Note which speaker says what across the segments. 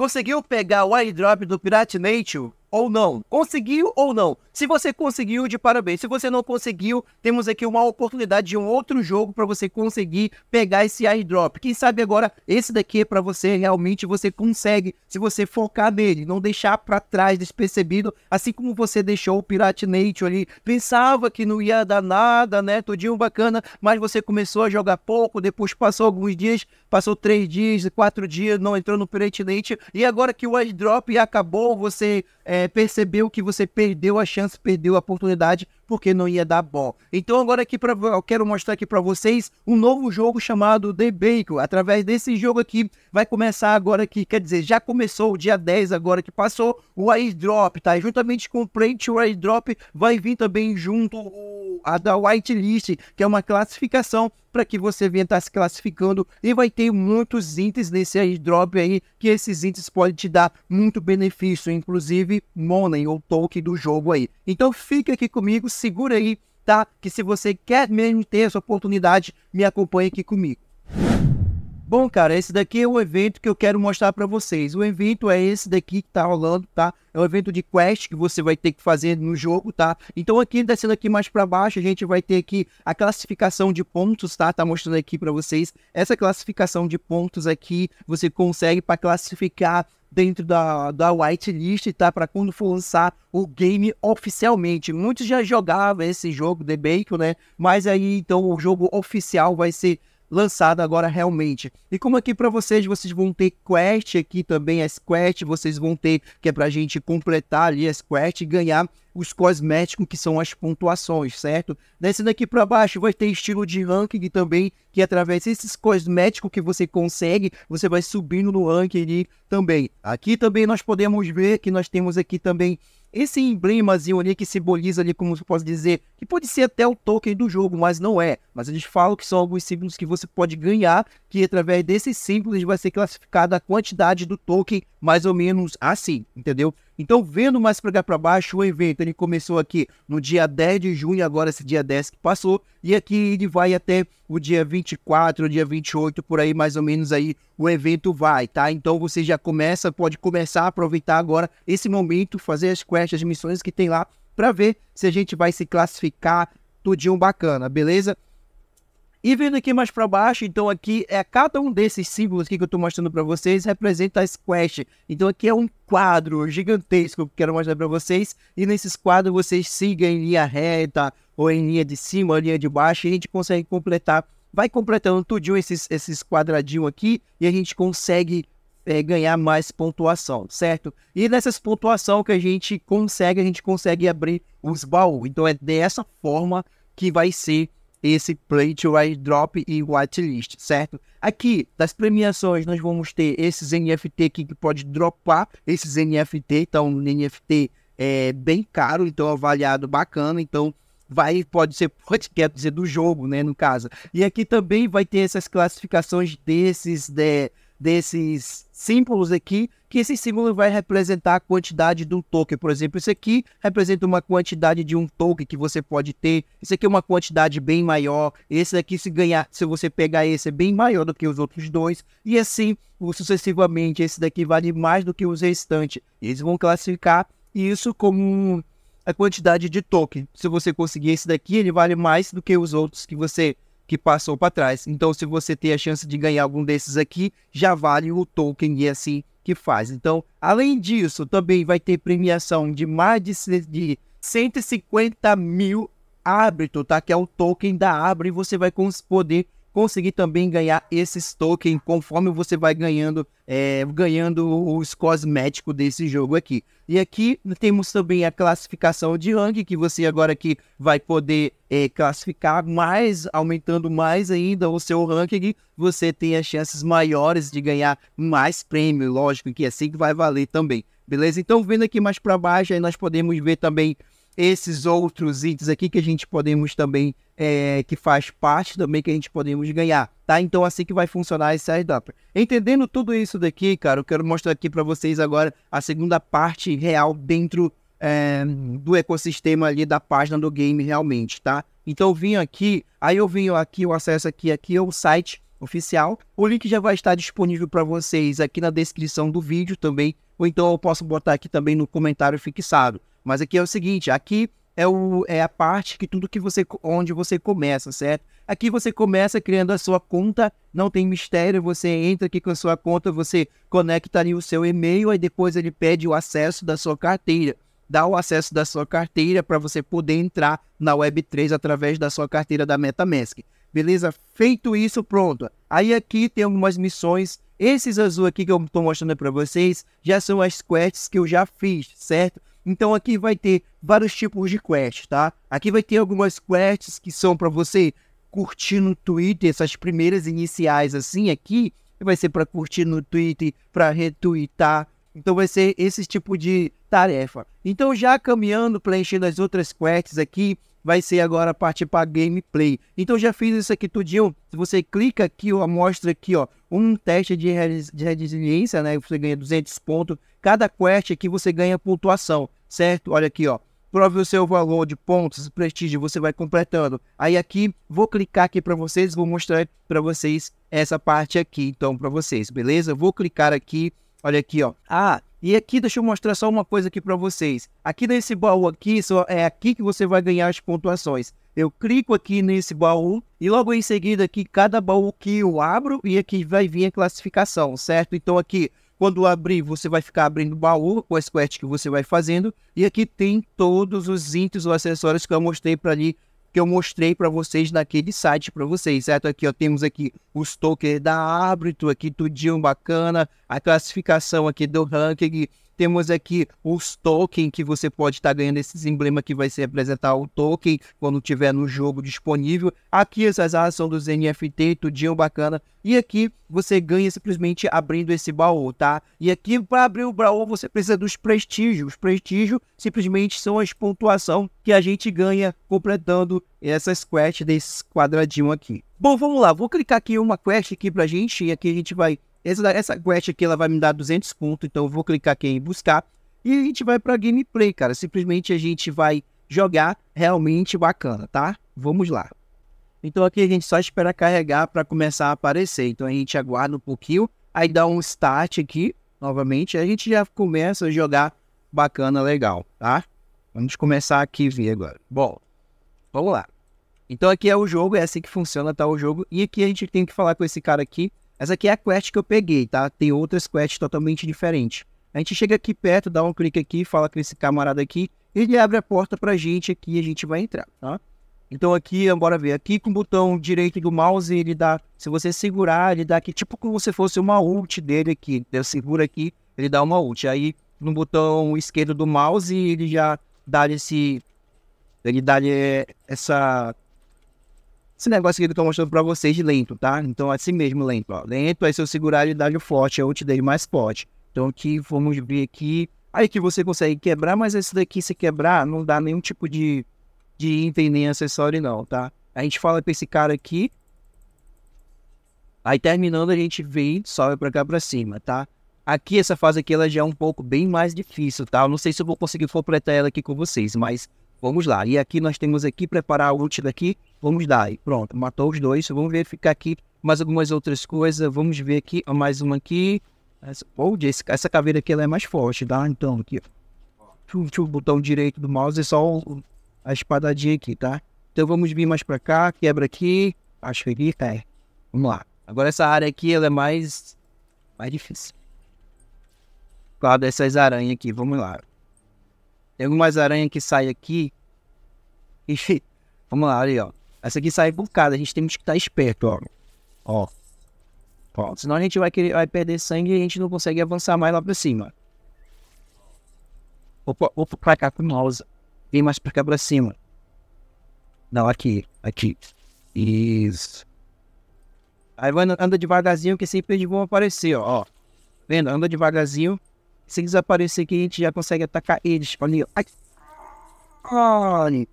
Speaker 1: conseguiu pegar o airdrop do Pirate Nature ou não. Conseguiu ou não? Se você conseguiu, de parabéns. Se você não conseguiu, temos aqui uma oportunidade de um outro jogo para você conseguir pegar esse airdrop. Quem sabe agora esse daqui é para você realmente você consegue, se você focar nele, não deixar para trás despercebido, assim como você deixou o Pirate Nature ali. Pensava que não ia dar nada, né? Tudinho bacana, mas você começou a jogar pouco, depois passou alguns dias, passou três dias, quatro dias, não entrou no Pirate Nature e agora que o airdrop acabou, você é, é, percebeu que você perdeu a chance, perdeu a oportunidade porque não ia dar bom. Então agora aqui pra, eu quero mostrar aqui para vocês um novo jogo chamado The Bacon. Através desse jogo aqui vai começar agora que, quer dizer, já começou o dia 10 agora que passou o airdrop, tá? E juntamente com o print o airdrop vai vir também junto a da whitelist, que é uma classificação para que você venha estar tá se classificando e vai ter muitos itens nesse airdrop aí, que esses itens podem te dar muito benefício, inclusive money ou token do jogo aí. Então fica aqui comigo, segura aí, tá? Que se você quer mesmo ter essa oportunidade, me acompanhe aqui comigo. Bom, cara, esse daqui é o evento que eu quero mostrar para vocês. O evento é esse daqui que tá rolando, tá? É um evento de quest que você vai ter que fazer no jogo, tá? Então aqui, descendo aqui mais para baixo, a gente vai ter aqui a classificação de pontos, tá? Tá mostrando aqui para vocês. Essa classificação de pontos aqui, você consegue para classificar dentro da, da whitelist, tá? Para quando for lançar o game oficialmente. Muitos já jogavam esse jogo, The Bacon, né? Mas aí então o jogo oficial vai ser lançado agora realmente. E como aqui para vocês, vocês vão ter quest aqui também, as quest vocês vão ter, que é para a gente completar ali as quest e ganhar os cosméticos que são as pontuações, certo? Descendo aqui para baixo, vai ter estilo de ranking também, que através desses cosméticos que você consegue, você vai subindo no ranking ali também. Aqui também nós podemos ver que nós temos aqui também esse emblemazinho ali que simboliza ali, como eu posso dizer, que pode ser até o token do jogo, mas não é. Mas eles falam que são alguns símbolos que você pode ganhar, que através desses símbolos vai ser classificada a quantidade do token, mais ou menos assim, entendeu? Então, vendo mais para cá para baixo, o evento ele começou aqui no dia 10 de junho, agora esse dia 10 que passou, e aqui ele vai até o dia 24, dia 28, por aí mais ou menos aí o evento vai, tá? Então você já começa, pode começar a aproveitar agora esse momento, fazer as quests, as missões que tem lá, para ver se a gente vai se classificar tudinho bacana, beleza? E vindo aqui mais para baixo, então aqui é cada um desses símbolos que eu estou mostrando para vocês representa as quests. Então aqui é um quadro gigantesco que eu quero mostrar para vocês. E nesses quadros vocês sigam em linha reta, ou em linha de cima, ou linha de baixo, e a gente consegue completar. Vai completando tudinho esses, esses quadradinhos aqui, e a gente consegue é, ganhar mais pontuação, certo? E nessas pontuação que a gente consegue, a gente consegue abrir os baús. Então é dessa forma que vai ser esse Play to drop e Whitelist, certo? Aqui, das premiações, nós vamos ter esses NFT aqui que pode dropar esses NFT. Então, um NFT é bem caro, então é avaliado bacana. Então, vai pode ser pode quer dizer do jogo, né, no caso. E aqui também vai ter essas classificações desses de né, desses símbolos aqui, que esse símbolo vai representar a quantidade do token. Por exemplo, isso aqui representa uma quantidade de um token que você pode ter. Isso aqui é uma quantidade bem maior. Esse aqui, se ganhar, se você pegar esse, é bem maior do que os outros dois. E assim sucessivamente. Esse daqui vale mais do que os restantes. Eles vão classificar isso como a quantidade de token. Se você conseguir esse daqui, ele vale mais do que os outros que você que passou para trás. Então, se você tem a chance de ganhar algum desses aqui, já vale o token e assim que faz. Então, além disso, também vai ter premiação de mais de, de 150 mil árbitro, tá? Que é o token da Abre e você vai poder conseguir também ganhar esses tokens conforme você vai ganhando, é, ganhando os cosméticos desse jogo aqui. E aqui temos também a classificação de rank, que você agora aqui vai poder é, classificar mais, aumentando mais ainda o seu ranking, você tem as chances maiores de ganhar mais prêmio, lógico, que é assim que vai valer também. Beleza? Então, vendo aqui mais para baixo, aí nós podemos ver também esses outros itens aqui que a gente podemos também, é, que faz parte também que a gente podemos ganhar, tá? Então assim que vai funcionar esse airdrop. Entendendo tudo isso daqui, cara, eu quero mostrar aqui para vocês agora a segunda parte real dentro é, do ecossistema ali da página do game realmente, tá? Então eu vim aqui, aí eu vim aqui, eu acesso aqui, aqui é o site oficial. O link já vai estar disponível para vocês aqui na descrição do vídeo também, ou então eu posso botar aqui também no comentário fixado. Mas aqui é o seguinte, aqui é, o, é a parte que tudo que você onde você começa, certo? Aqui você começa criando a sua conta, não tem mistério, você entra aqui com a sua conta, você conecta ali o seu e-mail, e depois ele pede o acesso da sua carteira. Dá o acesso da sua carteira para você poder entrar na Web3 através da sua carteira da MetaMask. Beleza? Feito isso, pronto. Aí aqui tem algumas missões. Esses azul aqui que eu estou mostrando para vocês já são as quests que eu já fiz, certo? Então aqui vai ter vários tipos de quests, tá? Aqui vai ter algumas quests que são para você curtir no Twitter, essas primeiras iniciais assim aqui, vai ser para curtir no Twitter, para retweetar. Então vai ser esse tipo de tarefa. Então já caminhando, preenchendo as outras quests aqui, vai ser agora partir para gameplay. Então já fiz isso aqui tudinho. Se você clica aqui, ó, mostra aqui, ó, um teste de, res de resiliência, né? Você ganha 200 pontos. Cada quest aqui você ganha pontuação, certo? Olha aqui, ó. Prove o seu valor de pontos, prestígio, você vai completando. Aí aqui, vou clicar aqui para vocês, vou mostrar para vocês essa parte aqui, então, para vocês, beleza? Vou clicar aqui, olha aqui, ó. Ah, e aqui deixa eu mostrar só uma coisa aqui para vocês. Aqui nesse baú aqui, só é aqui que você vai ganhar as pontuações. Eu clico aqui nesse baú e logo em seguida aqui cada baú que eu abro e aqui vai vir a classificação, certo? Então aqui quando abrir, você vai ficar abrindo o baú com as quests que você vai fazendo. E aqui tem todos os itens ou acessórios que eu mostrei para ali que eu mostrei para vocês naquele site para vocês, certo? Aqui ó, temos aqui os tokens da árbitro aqui tudinho bacana, a classificação aqui do ranking, temos aqui os tokens que você pode estar tá ganhando esses emblemas que vai se representar o token quando tiver no jogo disponível. Aqui essas ações dos NFT, tudinho bacana. E aqui você ganha simplesmente abrindo esse baú, tá? E aqui para abrir o baú você precisa dos prestígios. Os prestígios simplesmente são as pontuação que a gente ganha completando essas quests desse quadradinho aqui. Bom, vamos lá. Vou clicar aqui uma quest aqui pra gente e aqui a gente vai essa, essa quest aqui ela vai me dar 200 pontos, então eu vou clicar aqui em buscar. E a gente vai para gameplay, cara. Simplesmente a gente vai jogar realmente bacana, tá? Vamos lá. Então aqui a gente só espera carregar para começar a aparecer. Então a gente aguarda um pouquinho, aí dá um start aqui, novamente, a gente já começa a jogar bacana, legal, tá? Vamos começar aqui ver agora. Bom, vamos lá. Então aqui é o jogo, é assim que funciona, tá? O jogo. E aqui a gente tem que falar com esse cara aqui essa aqui é a quest que eu peguei, tá? Tem outras quests totalmente diferentes. A gente chega aqui perto, dá um clique aqui, fala com esse camarada aqui, ele abre a porta pra gente aqui e a gente vai entrar, tá? Então aqui, bora ver, aqui com o botão direito do mouse, ele dá, se você segurar, ele dá aqui, tipo como se fosse uma ult dele aqui, eu seguro aqui, ele dá uma ult. Aí no botão esquerdo do mouse, ele já dá esse, ele dá essa esse negócio que eu tô tá mostrando pra vocês de lento, tá? Então, assim mesmo, lento, ó. Lento, é se eu segurar ele dá de forte, é o te dele mais forte. Então, aqui, vamos ver aqui. Aí que você consegue quebrar, mas esse daqui, se quebrar, não dá nenhum tipo de, de item nem acessório, não, tá? A gente fala com esse cara aqui. Aí, terminando, a gente vem, sobe pra cá pra cima, tá? Aqui, essa fase aqui, ela já é um pouco bem mais difícil, tá? Eu não sei se eu vou conseguir completar ela aqui com vocês, mas Vamos lá. E aqui nós temos aqui, preparar o ult daqui. Vamos dar. E pronto, matou os dois. Vamos ver ficar aqui mais algumas outras coisas. Vamos ver aqui, mais uma aqui. Essa, oh, essa caveira aqui ela é mais forte, tá? Então, aqui. Tchum, o botão direito do mouse é só a espadadinha aqui, tá? Então vamos vir mais pra cá, quebra aqui. Acho que aqui, é. Vamos lá. Agora essa área aqui, ela é mais... Mais difícil. Claro, dessas aranhas aqui. Vamos lá. Tem algumas aranhas que saem aqui. E, vamos lá, olha aí, ó. Essa aqui sai bocada, a gente tem que estar esperto, ó. Ó. Pronto. Senão a gente vai, querer, vai perder sangue e a gente não consegue avançar mais lá pra cima. Opa, opa, pra cá com o mouse. Vem mais pra cá pra cima. Não, aqui, aqui. Isso. Aí vai, anda devagarzinho que sempre eles vão aparecer, ó. Vendo? Anda devagarzinho se eles aparecer aqui, a gente já consegue atacar eles. Olha Ai. Ai.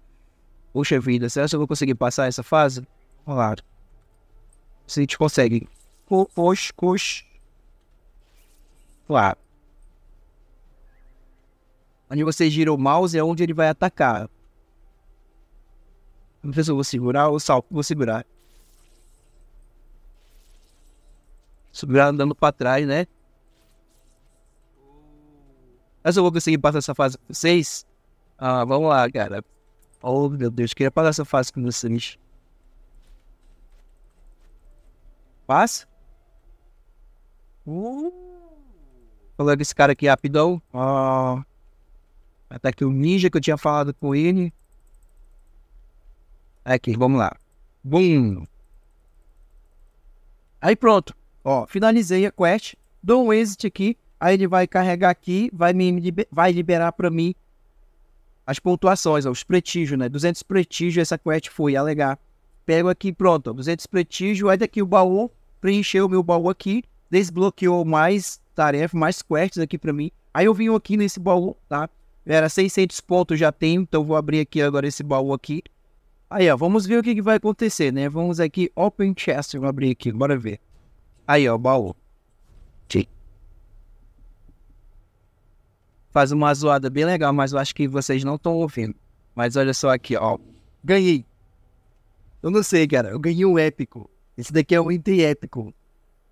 Speaker 1: Poxa vida, será que eu vou conseguir passar essa fase? Claro. Se a gente consegue. Cox, cox. Claro. Onde você gira o mouse é onde ele vai atacar. Não sei se eu vou segurar ou salto. Vou segurar. Segurar andando pra trás, né? Mas eu vou conseguir passar essa fase com vocês? Ah, vamos lá, cara. Oh, meu Deus, queria passar essa fase com vocês. Passa? Uh. Falando esse cara aqui rapidão. Ah. Tá Até que o ninja que eu tinha falado com ele. Tá aqui, vamos lá. Bum. Aí pronto. Ó, finalizei a quest. Dou um exit aqui. Aí ele vai carregar aqui, vai, me, vai liberar para mim as pontuações, os prestígios, né? 200 prestígio essa quest foi, alegar. Pego aqui, pronto, 200 prestígio, aí daqui o baú, preencheu o meu baú aqui, desbloqueou mais tarefas, mais quests aqui para mim. Aí eu vim aqui nesse baú, tá? Era 600 pontos já tenho, então vou abrir aqui agora esse baú aqui. Aí, ó, vamos ver o que, que vai acontecer, né? Vamos aqui, Open Chest, vou abrir aqui, bora ver. Aí, ó, baú. faz uma zoada bem legal, mas eu acho que vocês não estão ouvindo. Mas olha só aqui, ó. Ganhei. Eu não sei, cara. Eu ganhei um épico. Esse daqui é um item épico.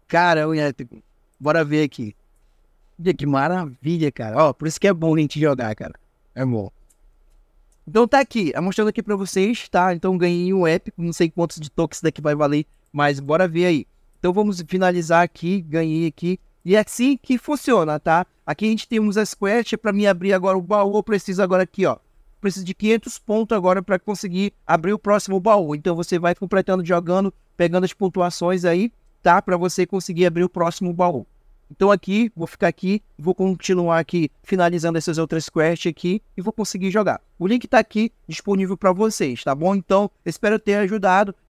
Speaker 1: Cara, é um épico. Bora ver aqui. Olha Que maravilha, cara. Ó, por isso que é bom a gente jogar, cara. É bom. Então tá aqui, tá mostrando aqui pra vocês, tá? Então ganhei um épico, não sei quantos de toques daqui vai valer, mas bora ver aí. Então vamos finalizar aqui, ganhei aqui. E é assim que funciona, tá? Aqui a gente tem uns é para me abrir agora o baú, eu preciso agora aqui, ó. Preciso de 500 pontos agora para conseguir abrir o próximo baú. Então você vai completando, jogando, pegando as pontuações aí, tá? Para você conseguir abrir o próximo baú. Então aqui, vou ficar aqui, vou continuar aqui finalizando essas outras quests aqui e vou conseguir jogar. O link está aqui disponível para vocês, tá bom? Então, espero ter ajudado.